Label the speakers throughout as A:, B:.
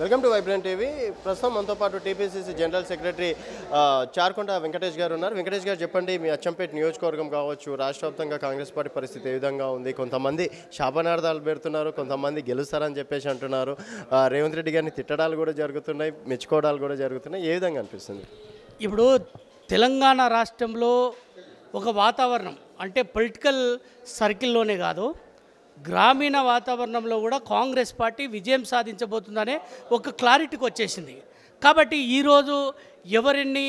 A: welcome to vibrant TV ప్రస్తుతం మనతో పాటు TPCC general secretary Charkonda Venkatesh గారు ఉన్నారు వెంకటేష్ గారు చెప్పండి మీ అచ్చంపేట నియోజకవర్గం కావచ్చు రాష్ట్రవ్యాప్తంగా కాంగ్రెస్ పార్టీ పరిస్థితి ఏ విధంగా ఉంది కొంతమంది శాపనార్థాలు పెడుతున్నారు కొంతమంది గెలుస్తారని చెప్పేసి అంటున్నారు రేవంత్ రెడ్డి గారిని తిట్టడాలు కూడా జరుగుతున్నాయి మెచ్చుకోవడాలు కూడా జరుగుతున్నాయి ఏ విధంగా అనిపిస్తుంది ఇప్పుడు
B: తెలంగాణ రాష్ట్రంలో ఒక వాతావరణం అంటే పొలిటికల్ సర్కిల్లోనే కాదు గ్రామీణ వాతావరణంలో కూడా కాంగ్రెస్ పార్టీ విజయం సాధించబోతుందనే ఒక క్లారిటీకి వచ్చేసింది కాబట్టి ఈరోజు ఎవరిని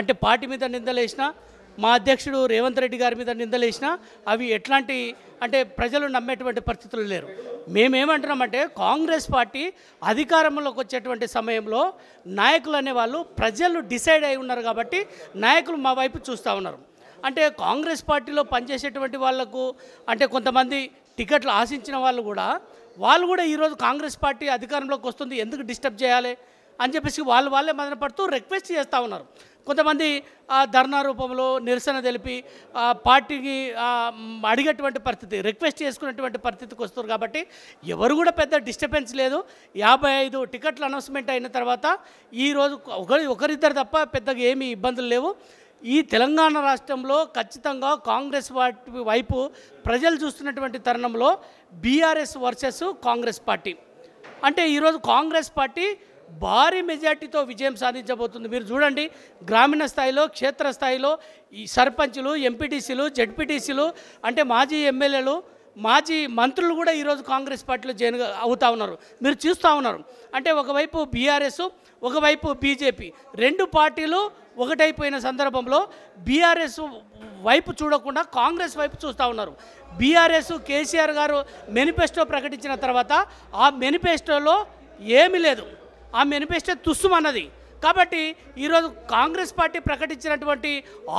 B: అంటే పార్టీ మీద నిందలేసినా మా అధ్యక్షుడు రేవంత్ రెడ్డి గారి మీద నిందలేసినా అవి ఎట్లాంటి అంటే ప్రజలు నమ్మేటువంటి పరిస్థితులు లేరు మేమేమంటున్నామంటే కాంగ్రెస్ పార్టీ అధికారంలోకి వచ్చేటువంటి సమయంలో నాయకులు అనేవాళ్ళు ప్రజలు డిసైడ్ అయి ఉన్నారు కాబట్టి నాయకులు మా వైపు చూస్తూ ఉన్నారు అంటే కాంగ్రెస్ పార్టీలో పనిచేసేటువంటి వాళ్లకు అంటే కొంతమంది టికెట్లు ఆశించిన వాళ్ళు కూడా వాళ్ళు కూడా ఈరోజు కాంగ్రెస్ పార్టీ అధికారంలోకి వస్తుంది ఎందుకు డిస్టర్బ్ చేయాలి అని చెప్పేసి వాళ్ళు వాళ్ళే మదన పడుతూ రిక్వెస్ట్ చేస్తూ ఉన్నారు కొంతమంది ధర్నా రూపంలో నిరసన తెలిపి పార్టీకి అడిగేటువంటి పరిస్థితి రిక్వెస్ట్ చేసుకునేటువంటి పరిస్థితికి వస్తారు కాబట్టి ఎవరు కూడా పెద్ద డిస్టర్బెన్స్ లేదు యాభై ఐదు టికెట్లు అనౌన్స్మెంట్ అయిన తర్వాత ఈరోజు ఒకరి ఒకరిద్దరు తప్ప పెద్దగా ఏమీ ఇబ్బందులు లేవు ఈ తెలంగాణ రాష్ట్రంలో ఖచ్చితంగా కాంగ్రెస్ పార్టీ వైపు ప్రజలు చూస్తున్నటువంటి తరుణంలో బీఆర్ఎస్ వర్సెస్ కాంగ్రెస్ పార్టీ అంటే ఈరోజు కాంగ్రెస్ పార్టీ భారీ మెజార్టీతో విజయం సాధించబోతుంది మీరు చూడండి గ్రామీణ స్థాయిలో క్షేత్ర స్థాయిలో ఈ సర్పంచులు ఎంపీటీసీలు జడ్పీటీసీలు అంటే మాజీ ఎమ్మెల్యేలు మాజీ మంత్రులు కూడా ఈరోజు కాంగ్రెస్ పార్టీలో జైన్ అవుతా ఉన్నారు మీరు చూస్తూ ఉన్నారు అంటే ఒకవైపు బీఆర్ఎస్ ఒకవైపు బీజేపీ రెండు పార్టీలు ఒకటైపోయిన సందర్భంలో బీఆర్ఎస్ వైపు చూడకుండా కాంగ్రెస్ వైపు చూస్తూ ఉన్నారు బీఆర్ఎస్ కేసీఆర్ గారు మేనిఫెస్టో ప్రకటించిన తర్వాత ఆ మేనిఫెస్టోలో ఏమీ లేదు ఆ మేనిఫెస్టో తుస్సుమన్నది కాబట్టి ఈరోజు కాంగ్రెస్ పార్టీ ప్రకటించినటువంటి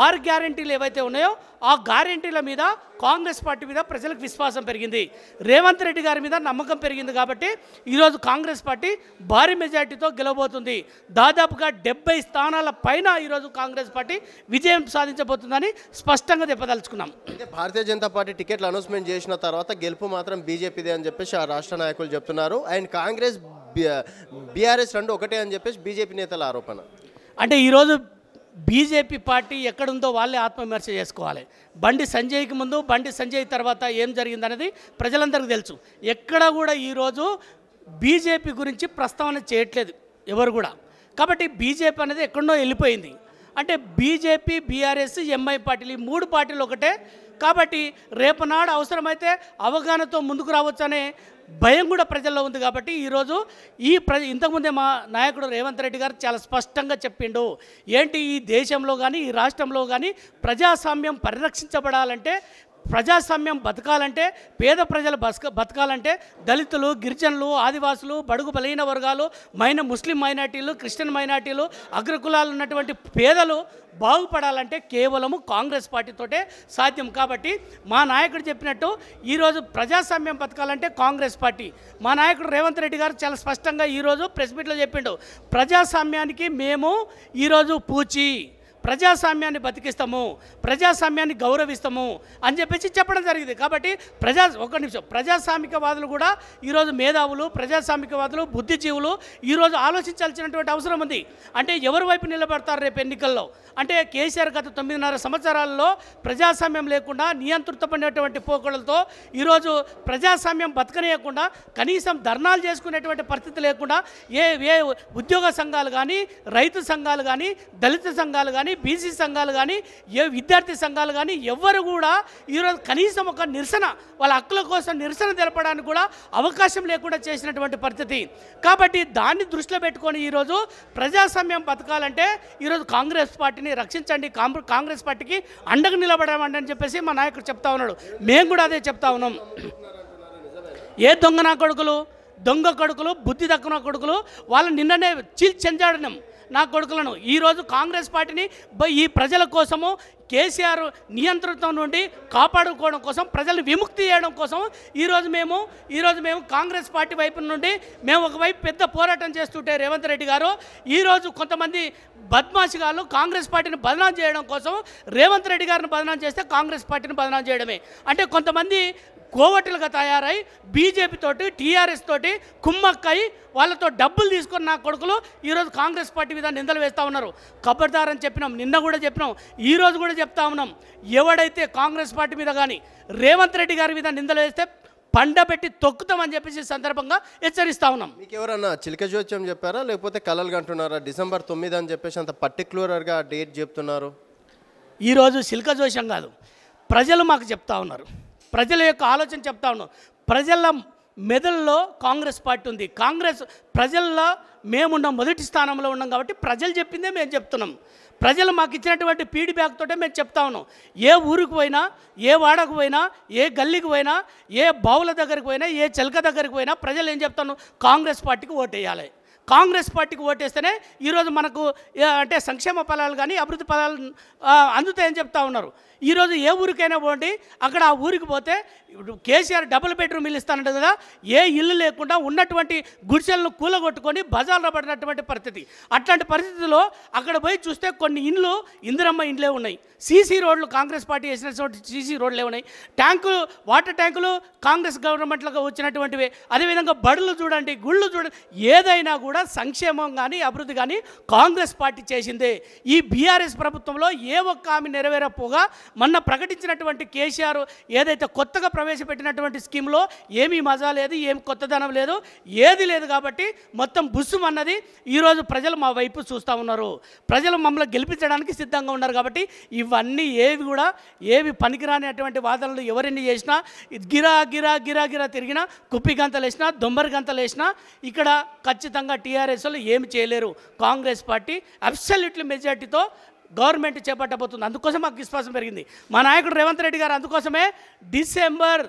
B: ఆరు గ్యారంటీలు ఏవైతే ఉన్నాయో ఆ గ్యారంటీల మీద కాంగ్రెస్ పార్టీ మీద ప్రజలకు విశ్వాసం పెరిగింది రేవంత్ రెడ్డి గారి మీద నమ్మకం పెరిగింది కాబట్టి ఈరోజు కాంగ్రెస్ పార్టీ భారీ మెజార్టీతో గెలవబోతుంది దాదాపుగా డెబ్బై స్థానాల పైన ఈరోజు కాంగ్రెస్ పార్టీ విజయం సాధించబోతుందని స్పష్టంగా చెప్పదలుచుకున్నాం అయితే భారతీయ జనతా పార్టీ టికెట్లు
A: అనౌన్స్మెంట్ చేసిన తర్వాత గెలుపు మాత్రం బీజేపీదే అని చెప్పేసి ఆ రాష్ట్ర నాయకులు చెప్తున్నారు అండ్ కాంగ్రెస్
B: బీఆర్ఎస్ రెండు ఒకటే అని చెప్పేసి బీజేపీ నేతల ఆరోపణ అంటే ఈరోజు బీజేపీ పార్టీ ఎక్కడుందో వాళ్ళే ఆత్మవిమర్శ చేసుకోవాలి బండి సంజయ్కి ముందు బండి సంజయ్ తర్వాత ఏం జరిగిందనేది ప్రజలందరికీ తెలుసు ఎక్కడ కూడా ఈరోజు బీజేపీ గురించి ప్రస్తావన చేయట్లేదు ఎవరు కూడా కాబట్టి బీజేపీ అనేది ఎక్కడో వెళ్ళిపోయింది అంటే బీజేపీ బీఆర్ఎస్ ఎంఐ పార్టీలు ఈ మూడు పార్టీలు ఒకటే కాబట్టి రేపనాడు అవసరమైతే అవగాహనతో ముందుకు రావచ్చనే భయం కూడా ప్రజల్లో ఉంది కాబట్టి ఈరోజు ఈ ప్ర ఇంతకుముందే మా నాయకుడు రేవంత్ రెడ్డి గారు చాలా స్పష్టంగా చెప్పిండు ఏంటి ఈ దేశంలో కానీ ఈ రాష్ట్రంలో కానీ ప్రజాస్వామ్యం పరిరక్షించబడాలంటే ప్రజాస్వామ్యం బతకాలంటే పేద ప్రజలు బతక బతకాలంటే దళితులు గిరిజనులు ఆదివాసులు బడుగు బలహీన వర్గాలు మైన ముస్లిం మైనార్టీలు క్రిస్టియన్ మైనార్టీలు అగ్రకులాలు ఉన్నటువంటి పేదలు బాగుపడాలంటే కేవలము కాంగ్రెస్ పార్టీతోటే సాధ్యం కాబట్టి మా నాయకుడు చెప్పినట్టు ఈరోజు ప్రజాస్వామ్యం బతకాలంటే కాంగ్రెస్ పార్టీ మా నాయకుడు రేవంత్ రెడ్డి గారు చాలా స్పష్టంగా ఈరోజు ప్రెస్ మీట్లో చెప్పిండు ప్రజాస్వామ్యానికి మేము ఈరోజు పూచి ప్రజాస్వామ్యాన్ని బతికిస్తాము ప్రజాస్వామ్యాన్ని గౌరవిస్తాము అని చెప్పేసి చెప్పడం జరిగింది కాబట్టి ప్రజా ఒక నిమిషం ప్రజాస్వామికవాదులు కూడా ఈరోజు మేధావులు ప్రజాస్వామికవాదులు బుద్ధిజీవులు ఈరోజు ఆలోచించాల్సినటువంటి అవసరం ఉంది అంటే ఎవరి వైపు నిలబడతారు రేపు ఎన్నికల్లో అంటే కేసీఆర్ గత తొమ్మిదిన్నర సంవత్సరాల్లో ప్రజాస్వామ్యం లేకుండా నియంతృత్వపడినటువంటి పోకడలతో ఈరోజు ప్రజాస్వామ్యం బతకనేయకుండా కనీసం ధర్నాలు చేసుకునేటువంటి పరిస్థితి లేకుండా ఏ ఏ ఉద్యోగ సంఘాలు కానీ రైతు సంఘాలు కానీ దళిత సంఘాలు కానీ కానీ బీసీ సంఘాలు కానీ ఏ విద్యార్థి సంఘాలు కానీ ఎవరు కూడా ఈరోజు కనీసం ఒక నిరసన వాళ్ళ హక్కుల కోసం నిరసన తెలపడానికి కూడా అవకాశం లేకుండా చేసినటువంటి పరిస్థితి కాబట్టి దాన్ని దృష్టిలో పెట్టుకొని ఈరోజు ప్రజాస్వామ్యం బతకాలంటే ఈరోజు కాంగ్రెస్ పార్టీని రక్షించండి కాంగ్రెస్ పార్టీకి అండగా నిలబడమండి అని చెప్పేసి మా నాయకుడు చెప్తా ఉన్నాడు మేము కూడా అదే చెప్తా ఉన్నాం ఏ దొంగ నా కొడుకులు దొంగ కొడుకులు బుద్ధి దక్కున కొడుకులు వాళ్ళు నిన్ననే చీల్చెంజాడినాం నా కొడుకులను ఈరోజు కాంగ్రెస్ పార్టీని ఈ ప్రజల కోసము కేసీఆర్ నియంత్రితం నుండి కాపాడుకోవడం కోసం ప్రజలు విముక్తి చేయడం కోసం ఈరోజు మేము ఈరోజు మేము కాంగ్రెస్ పార్టీ వైపు నుండి మేము ఒకవైపు పెద్ద పోరాటం చేస్తుంటే రేవంత్ రెడ్డి గారు ఈరోజు కొంతమంది గారు కాంగ్రెస్ పార్టీని బదనాం చేయడం కోసం రేవంత్ రెడ్డి గారిని బదనాం చేస్తే కాంగ్రెస్ పార్టీని బదనాం చేయడమే అంటే కొంతమంది కోవట్లుగా తయారై బీజేపీ తోటి టీఆర్ఎస్ తోటి కుమ్మక్కై వాళ్ళతో డబ్బులు తీసుకొని నా కొడుకులు ఈరోజు కాంగ్రెస్ పార్టీ మీద నిందలు వేస్తూ ఉన్నారు కబర్దారని చెప్పినాం నిన్న కూడా చెప్పినాం ఈరోజు కూడా చెప్తా ఉన్నాం ఎవడైతే కాంగ్రెస్ పార్టీ మీద కానీ రేవంత్ రెడ్డి గారి మీద నిందలు వేస్తే పండబెట్టి తొక్కుతామని చెప్పేసి సందర్భంగా హెచ్చరిస్తా ఉన్నాం మీకు
A: ఎవరన్నా చిలక చెప్పారా లేకపోతే కలలు అంటున్నారా డిసెంబర్ తొమ్మిది అని చెప్పేసి అంత పర్టికులర్గా డేట్
B: చెప్తున్నారు ఈరోజు శిల్క జోషం కాదు ప్రజలు మాకు చెప్తా ఉన్నారు ప్రజల యొక్క ఆలోచన చెప్తా ఉన్నాం ప్రజల మెదల్లో కాంగ్రెస్ పార్టీ ఉంది కాంగ్రెస్ ప్రజల్లో మేమున్నాం మొదటి స్థానంలో ఉన్నాం కాబట్టి ప్రజలు చెప్పిందే మేము చెప్తున్నాం ప్రజలు మాకు ఇచ్చినటువంటి ఫీడ్బ్యాక్ తోటే మేము చెప్తా ఉన్నాం ఏ ఊరికి పోయినా ఏ వాడకు పోయినా ఏ గల్లీకి పోయినా ఏ బావుల దగ్గరికి పోయినా ఏ చెలక దగ్గరికి పోయినా ప్రజలు ఏం చెప్తాను కాంగ్రెస్ పార్టీకి ఓటేయాలి కాంగ్రెస్ పార్టీకి ఓటేస్తేనే ఈరోజు మనకు అంటే సంక్షేమ ఫలాలు కానీ అభివృద్ధి ఫలాలు అందుతాయని చెప్తా ఉన్నారు ఈరోజు ఏ ఊరికైనా పోండి అక్కడ ఆ ఊరికి పోతే కేసీఆర్ డబుల్ బెడ్రూమ్ ఇల్లు ఇస్తానంట కదా ఏ ఇల్లు లేకుండా ఉన్నటువంటి గుడిసెలను కూలగొట్టుకొని బజార్లో పడినటువంటి పరిస్థితి అట్లాంటి పరిస్థితుల్లో అక్కడ పోయి చూస్తే కొన్ని ఇండ్లు ఇందిరమ్మ ఇండ్లే ఉన్నాయి సీసీ రోడ్లు కాంగ్రెస్ పార్టీ వేసినటువంటి సీసీ రోడ్లే ఉన్నాయి ట్యాంకులు వాటర్ ట్యాంకులు కాంగ్రెస్ గవర్నమెంట్లకు వచ్చినటువంటివి అదేవిధంగా బడులు చూడండి గుళ్ళు చూడండి ఏదైనా కూడా సంక్షేమం కానీ అభివృద్ధి కానీ కాంగ్రెస్ పార్టీ చేసిందే ఈ బీఆర్ఎస్ ప్రభుత్వంలో ఏ ఒక్క ఆమె నెరవేరపోగా మొన్న ప్రకటించినటువంటి కేసీఆర్ ఏదైతే కొత్తగా ప్రవేశపెట్టినటువంటి స్కీమ్లో ఏమీ మజా లేదు ఏమి కొత్తదనం లేదు ఏది లేదు కాబట్టి మొత్తం బుస్సుం అన్నది ఈరోజు ప్రజలు మా వైపు చూస్తూ ఉన్నారు ప్రజలు మమ్మల్ని గెలిపించడానికి సిద్ధంగా ఉన్నారు కాబట్టి ఇవన్నీ ఏవి కూడా ఏవి పనికిరానిటువంటి వాదనలు ఎవరిని చేసినా గిరా గిరా గిరా గిరా తిరిగినా కుప్పి గంతలు వేసినా దొంబరి గంతలు వేసినా ఇక్కడ ఖచ్చితంగా టీఆర్ఎస్లో ఏమి చేయలేరు కాంగ్రెస్ పార్టీ అబ్సల్యూట్లీ మెజార్టీతో గవర్నమెంట్ చేపట్టబోతుంది అందుకోసం మాకు విశ్వాసం పెరిగింది మా నాయకుడు రేవంత్ రెడ్డి గారు అందుకోసమే డిసెంబర్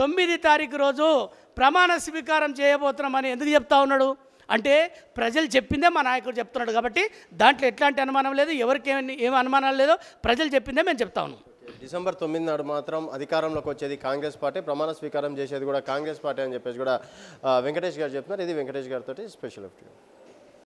B: తొమ్మిది తారీఖు రోజు ప్రమాణ స్వీకారం చేయబోతున్నామని ఎందుకు చెప్తా ఉన్నాడు అంటే ప్రజలు చెప్పిందే మా నాయకుడు చెప్తున్నాడు కాబట్టి దాంట్లో ఎట్లాంటి అనుమానం లేదు ఎవరికి ఏమి అనుమానాలు లేదో ప్రజలు చెప్పిందే మేము చెప్తా ఉన్నాం
A: డిసెంబర్ తొమ్మిది నాడు మాత్రం అధికారంలోకి వచ్చేది కాంగ్రెస్ పార్టీ ప్రమాణ స్వీకారం చేసేది కూడా కాంగ్రెస్ పార్టీ అని చెప్పేసి కూడా వెంకటేష్ గారు చెప్తున్నారు ఇది వెంకటేష్ గారితో స్పెషల్ ఎఫ్టీ